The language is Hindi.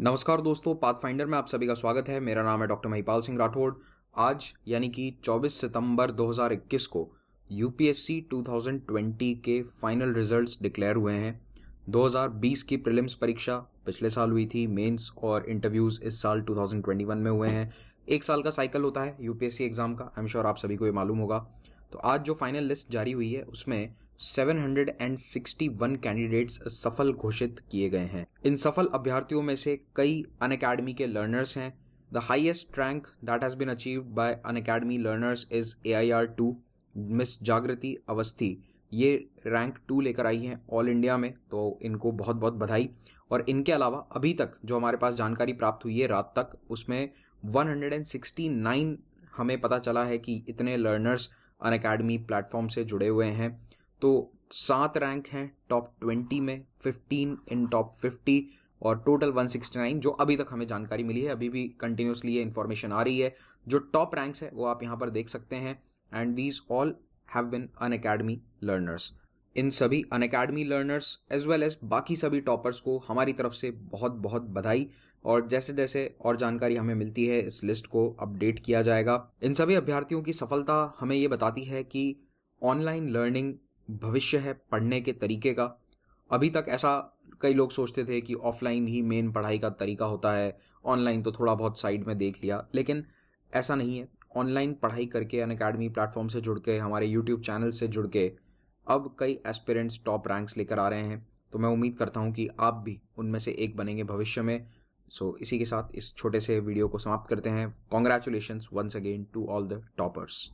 नमस्कार दोस्तों पाथफाइंडर में आप सभी का स्वागत है मेरा नाम है डॉक्टर महिपाल सिंह राठौड़ आज यानी कि 24 सितंबर 2021 को यूपीएससी 2020 के फाइनल रिजल्ट्स डिक्लेयर हुए हैं 2020 की प्रीलिम्स परीक्षा पिछले साल हुई थी मेंस और इंटरव्यूज इस साल 2021 में हुए हैं एक साल का साइकिल होता है यूपीएससी एग्जाम का आई एम श्योर आप सभी को ये मालूम होगा तो आज जो फाइनल लिस्ट जारी हुई है उसमें 761 कैंडिडेट्स सफल घोषित किए गए हैं इन सफल अभ्यर्थियों में से कई अन अकेडमी के लर्नर्स हैं the highest rank that has been achieve by Unacademy learners is A I R two miss Jagriti Awasthi ये रैंक टू लेकर आई हैं ऑल इंडिया में तो इनको बहुत बहुत बधाई और इनके अलावा अभी तक जो हमारे पास जानकारी प्राप्त हुई है रात तक उसमें 169 हमें पता चला है कि इतने लर्नर्स अन अकेडमी प्लेटफॉर्म से जुड़े हुए हैं तो सात रैंक हैं टॉप ट्वेंटी में फिफ्टीन इन टॉप फिफ्टी और टोटल वन सिक्सटी नाइन जो अभी तक हमें जानकारी मिली है अभी भी कंटिन्यूसली ये इन्फॉर्मेशन आ रही है जो टॉप रैंक्स है वो आप यहाँ पर देख सकते हैं and these all have been Unacademy learners इन सभी Unacademy learners as well as बाकी सभी टॉपर्स को हमारी तरफ से बहुत बहुत बधाई और जैसे जैसे और जानकारी हमें मिलती है इस लिस्ट को अपडेट किया जाएगा इन सभी अभ्यर्थियों की सफलता हमें ये बताती है कि ऑनलाइन लर्निंग भविष्य है पढ़ने के तरीके का अभी तक ऐसा कई लोग सोचते थे कि ऑफलाइन ही मेन पढ़ाई का तरीका होता है ऑनलाइन तो थोड़ा बहुत साइड में देख लिया लेकिन ऐसा नहीं है ऑनलाइन पढ़ाई करके अन अकेडमी प्लेटफॉर्म से जुड़ के हमारे यूट्यूब चैनल से जुड़ के अब कई एस्पिरेंट्स टॉप रैंक्स लेकर आ रहे हैं तो मैं उम्मीद करता हूँ कि आप भी उनमें से एक बनेंगे भविष्य में सो so, इसी के साथ इस छोटे से वीडियो को समाप्त करते हैं congratulation once again to all the toppers